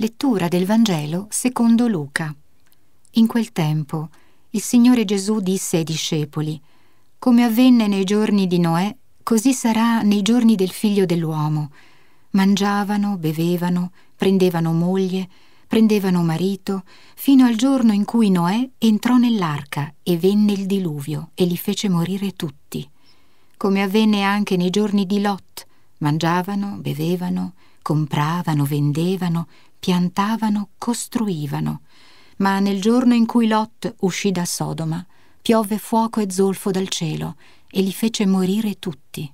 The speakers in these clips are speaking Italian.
Lettura del Vangelo secondo Luca. In quel tempo il Signore Gesù disse ai discepoli, Come avvenne nei giorni di Noè, così sarà nei giorni del figlio dell'uomo. Mangiavano, bevevano, prendevano moglie, prendevano marito, fino al giorno in cui Noè entrò nell'arca e venne il diluvio e li fece morire tutti. Come avvenne anche nei giorni di Lot, mangiavano, bevevano, compravano, vendevano, piantavano, costruivano. Ma nel giorno in cui Lot uscì da Sodoma, piove fuoco e zolfo dal cielo e li fece morire tutti.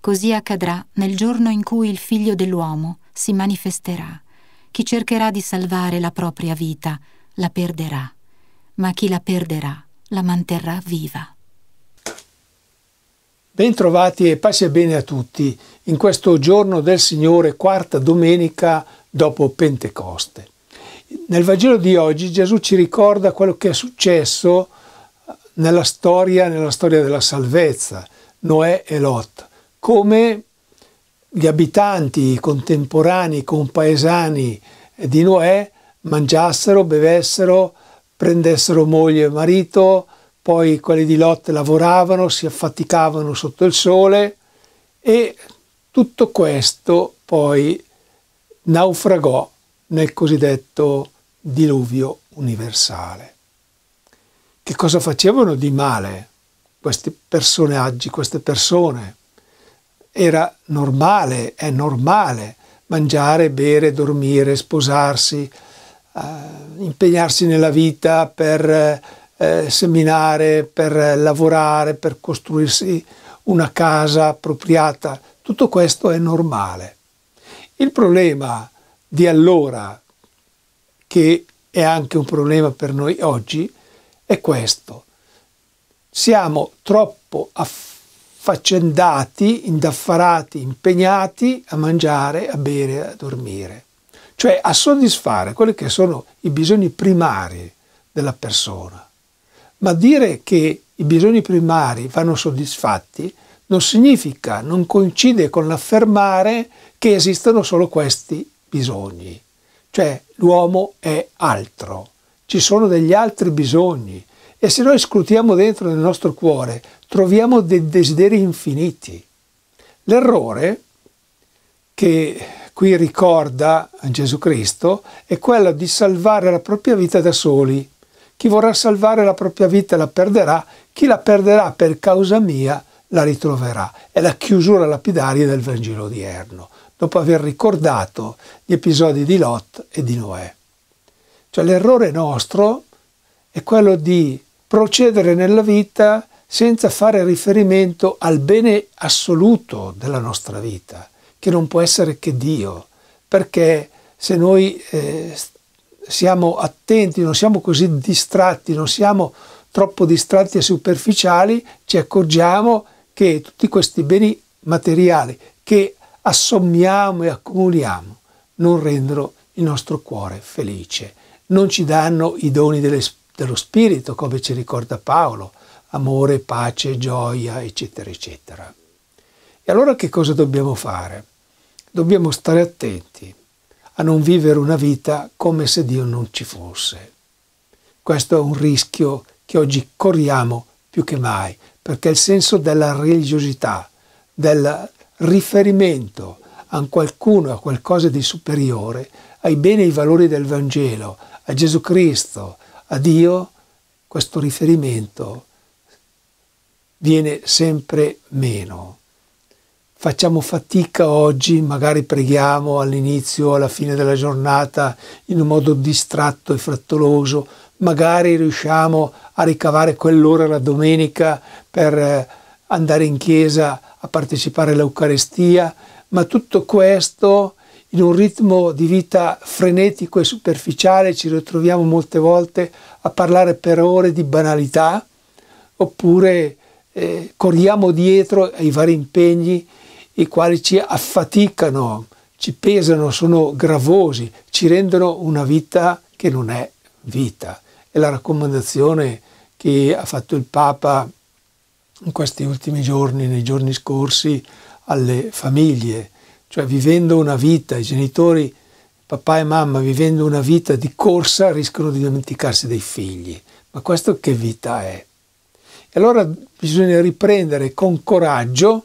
Così accadrà nel giorno in cui il figlio dell'uomo si manifesterà. Chi cercherà di salvare la propria vita la perderà, ma chi la perderà la manterrà viva. Bentrovati e pace bene a tutti in questo giorno del Signore, quarta domenica dopo Pentecoste. Nel Vangelo di oggi Gesù ci ricorda quello che è successo eh, nella storia, nella storia della salvezza, Noè e Lot, come gli abitanti, i contemporanei, i compaesani di Noè mangiassero, bevessero, prendessero moglie e marito, poi quelli di Lot lavoravano, si affaticavano sotto il sole e tutto questo poi naufragò nel cosiddetto diluvio universale. Che cosa facevano di male questi personaggi, queste persone? Era normale, è normale mangiare, bere, dormire, sposarsi, eh, impegnarsi nella vita per eh, eh, seminare, per lavorare, per costruirsi una casa appropriata. Tutto questo è normale. Il problema di allora, che è anche un problema per noi oggi, è questo. Siamo troppo affaccendati, indaffarati, impegnati a mangiare, a bere, a dormire. Cioè a soddisfare quelli che sono i bisogni primari della persona. Ma dire che i bisogni primari vanno soddisfatti non significa, non coincide con l'affermare che esistono solo questi bisogni. Cioè l'uomo è altro, ci sono degli altri bisogni e se noi scrutiamo dentro nel nostro cuore troviamo dei desideri infiniti. L'errore che qui ricorda Gesù Cristo è quello di salvare la propria vita da soli chi vorrà salvare la propria vita la perderà, chi la perderà per causa mia la ritroverà. È la chiusura lapidaria del Vangelo odierno, dopo aver ricordato gli episodi di Lot e di Noè. Cioè l'errore nostro è quello di procedere nella vita senza fare riferimento al bene assoluto della nostra vita, che non può essere che Dio, perché se noi eh, siamo attenti, non siamo così distratti, non siamo troppo distratti e superficiali, ci accorgiamo che tutti questi beni materiali che assommiamo e accumuliamo non rendono il nostro cuore felice, non ci danno i doni delle, dello spirito, come ci ricorda Paolo, amore, pace, gioia, eccetera, eccetera. E allora che cosa dobbiamo fare? Dobbiamo stare attenti a non vivere una vita come se Dio non ci fosse. Questo è un rischio che oggi corriamo più che mai, perché il senso della religiosità, del riferimento a qualcuno, a qualcosa di superiore, ai beni e ai valori del Vangelo, a Gesù Cristo, a Dio, questo riferimento viene sempre meno facciamo fatica oggi, magari preghiamo all'inizio, alla fine della giornata in un modo distratto e frettoloso, magari riusciamo a ricavare quell'ora la domenica per eh, andare in chiesa a partecipare all'Eucarestia, ma tutto questo in un ritmo di vita frenetico e superficiale ci ritroviamo molte volte a parlare per ore di banalità oppure eh, corriamo dietro ai vari impegni i quali ci affaticano, ci pesano, sono gravosi, ci rendono una vita che non è vita. È la raccomandazione che ha fatto il Papa in questi ultimi giorni, nei giorni scorsi, alle famiglie, cioè vivendo una vita, i genitori, papà e mamma, vivendo una vita di corsa, rischiano di dimenticarsi dei figli. Ma questo che vita è? E allora bisogna riprendere con coraggio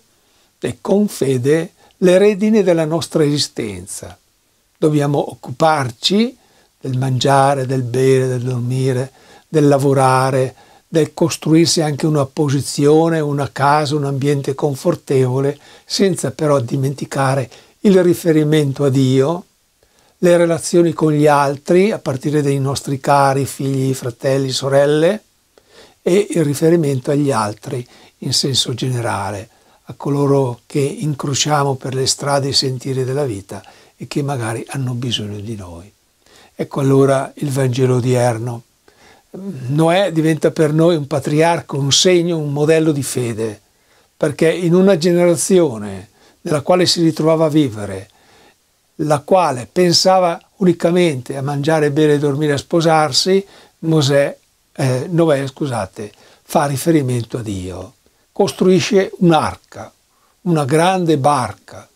e con fede le redini della nostra esistenza. Dobbiamo occuparci del mangiare, del bere, del dormire, del lavorare, del costruirsi anche una posizione, una casa, un ambiente confortevole, senza però dimenticare il riferimento a Dio, le relazioni con gli altri, a partire dai nostri cari, figli, fratelli, sorelle, e il riferimento agli altri in senso generale coloro che incrociamo per le strade e i sentieri della vita e che magari hanno bisogno di noi. Ecco allora il Vangelo odierno. Noè diventa per noi un patriarca, un segno, un modello di fede, perché in una generazione nella quale si ritrovava a vivere, la quale pensava unicamente a mangiare, bere, dormire, a sposarsi, Mosè, eh, Noè, scusate, fa riferimento a Dio costruisce un'arca, una grande barca,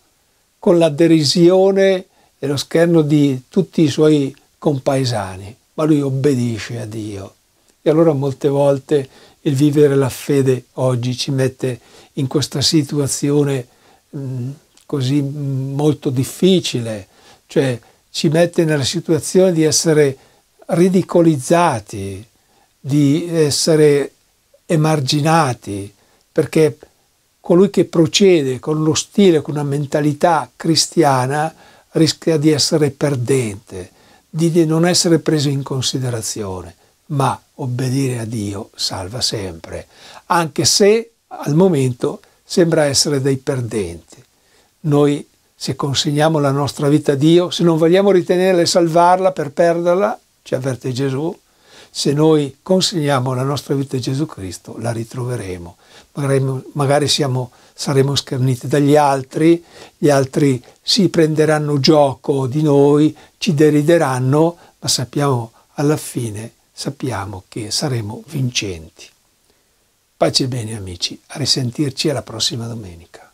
con l'adderisione e lo scherno di tutti i suoi compaesani, ma lui obbedisce a Dio. E allora molte volte il vivere la fede oggi ci mette in questa situazione mh, mm, così mm, molto difficile, cioè ci mette nella situazione di essere ridicolizzati, di essere emarginati, perché colui che procede con lo stile, con una mentalità cristiana, rischia di essere perdente, di non essere preso in considerazione, ma obbedire a Dio salva sempre, anche se al momento sembra essere dei perdenti. Noi se consegniamo la nostra vita a Dio, se non vogliamo ritenerla e salvarla per perderla, ci avverte Gesù, se noi consegniamo la nostra vita a Gesù Cristo, la ritroveremo magari, magari siamo, saremo scherniti dagli altri, gli altri si prenderanno gioco di noi, ci derideranno, ma sappiamo alla fine, sappiamo che saremo vincenti. Pace e bene amici, a risentirci alla prossima domenica.